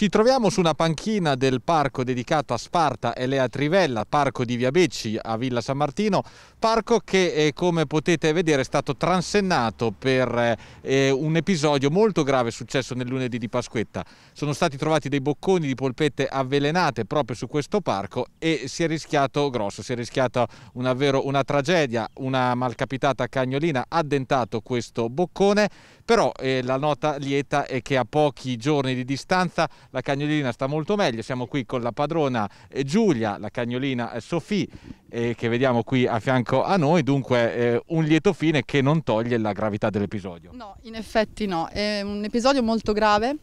Ci troviamo su una panchina del parco dedicato a Sparta e Lea Trivella, parco di Via Becci a Villa San Martino, parco che eh, come potete vedere è stato transennato per eh, eh, un episodio molto grave successo nel lunedì di Pasquetta. Sono stati trovati dei bocconi di polpette avvelenate proprio su questo parco e si è rischiato grosso, si è rischiata una, una tragedia, una malcapitata cagnolina ha dentato questo boccone, però eh, la nota lieta è che a pochi giorni di distanza la cagnolina sta molto meglio, siamo qui con la padrona eh, Giulia, la cagnolina eh, Sofì eh, che vediamo qui a fianco a noi, dunque eh, un lieto fine che non toglie la gravità dell'episodio. No, in effetti no, è un episodio molto grave,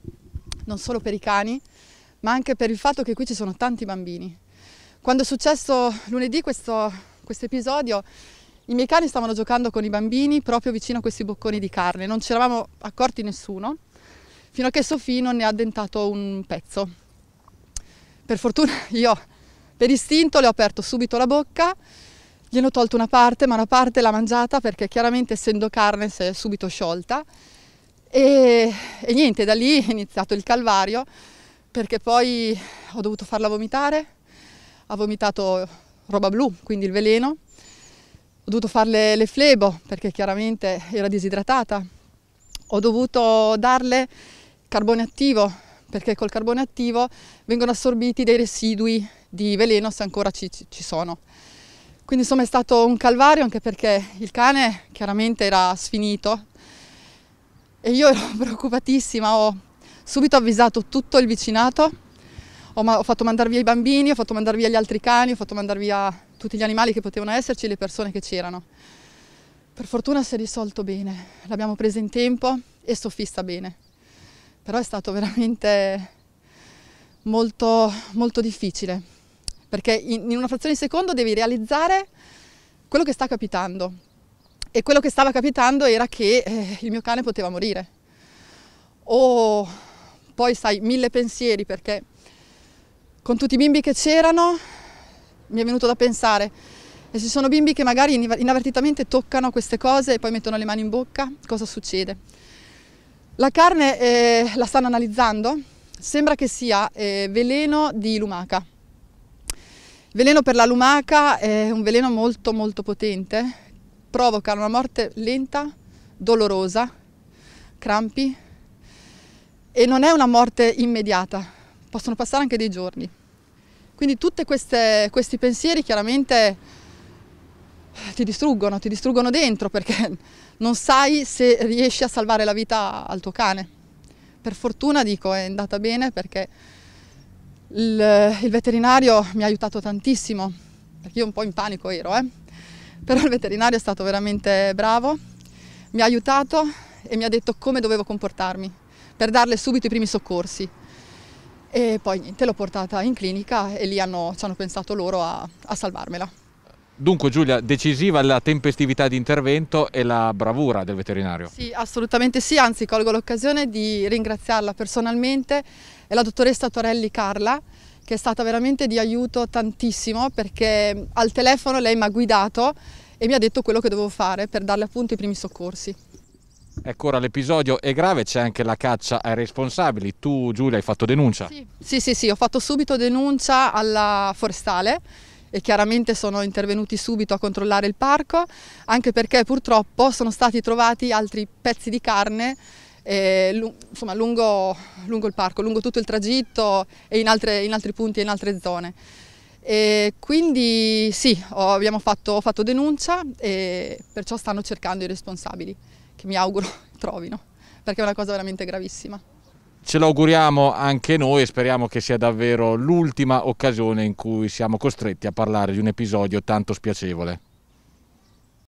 non solo per i cani, ma anche per il fatto che qui ci sono tanti bambini. Quando è successo lunedì questo quest episodio, i miei cani stavano giocando con i bambini proprio vicino a questi bocconi di carne, non ci eravamo accorti nessuno fino a che Sofì non ne ha addentato un pezzo. Per fortuna io per istinto le ho aperto subito la bocca, gliene ho tolto una parte, ma una parte l'ha mangiata perché chiaramente essendo carne si è subito sciolta. E, e niente, da lì è iniziato il calvario perché poi ho dovuto farla vomitare, ha vomitato roba blu, quindi il veleno, ho dovuto farle le flebo perché chiaramente era disidratata, ho dovuto darle carbone attivo, perché col carbone attivo vengono assorbiti dei residui di veleno se ancora ci, ci sono. Quindi insomma è stato un calvario anche perché il cane chiaramente era sfinito e io ero preoccupatissima, ho subito avvisato tutto il vicinato, ho, ho fatto mandare via i bambini, ho fatto mandare via gli altri cani, ho fatto mandare via tutti gli animali che potevano esserci e le persone che c'erano. Per fortuna si è risolto bene, l'abbiamo presa in tempo e soffista bene però è stato veramente molto, molto difficile, perché in, in una frazione di secondo devi realizzare quello che sta capitando e quello che stava capitando era che eh, il mio cane poteva morire. O poi sai, mille pensieri perché con tutti i bimbi che c'erano mi è venuto da pensare e ci sono bimbi che magari inavvertitamente toccano queste cose e poi mettono le mani in bocca, cosa succede? La carne eh, la stanno analizzando, sembra che sia eh, veleno di lumaca. veleno per la lumaca è un veleno molto molto potente, provoca una morte lenta, dolorosa, crampi e non è una morte immediata, possono passare anche dei giorni. Quindi tutti questi pensieri chiaramente ti distruggono, ti distruggono dentro perché non sai se riesci a salvare la vita al tuo cane. Per fortuna dico è andata bene perché il, il veterinario mi ha aiutato tantissimo, perché io un po' in panico ero, eh? però il veterinario è stato veramente bravo, mi ha aiutato e mi ha detto come dovevo comportarmi per darle subito i primi soccorsi. E poi niente, l'ho portata in clinica e lì hanno, ci hanno pensato loro a, a salvarmela. Dunque Giulia, decisiva la tempestività di intervento e la bravura del veterinario. Sì, assolutamente sì, anzi colgo l'occasione di ringraziarla personalmente e la dottoressa Torelli Carla che è stata veramente di aiuto tantissimo perché al telefono lei mi ha guidato e mi ha detto quello che dovevo fare per darle appunto i primi soccorsi. Ecco ora l'episodio è grave, c'è anche la caccia ai responsabili. Tu Giulia hai fatto denuncia? Sì, sì, sì, sì ho fatto subito denuncia alla forestale e chiaramente sono intervenuti subito a controllare il parco, anche perché purtroppo sono stati trovati altri pezzi di carne eh, insomma, lungo, lungo, il parco, lungo tutto il tragitto e in, altre, in altri punti e in altre zone. E quindi sì, ho, fatto, ho fatto denuncia e perciò stanno cercando i responsabili, che mi auguro trovino, perché è una cosa veramente gravissima ce l'auguriamo anche noi e speriamo che sia davvero l'ultima occasione in cui siamo costretti a parlare di un episodio tanto spiacevole.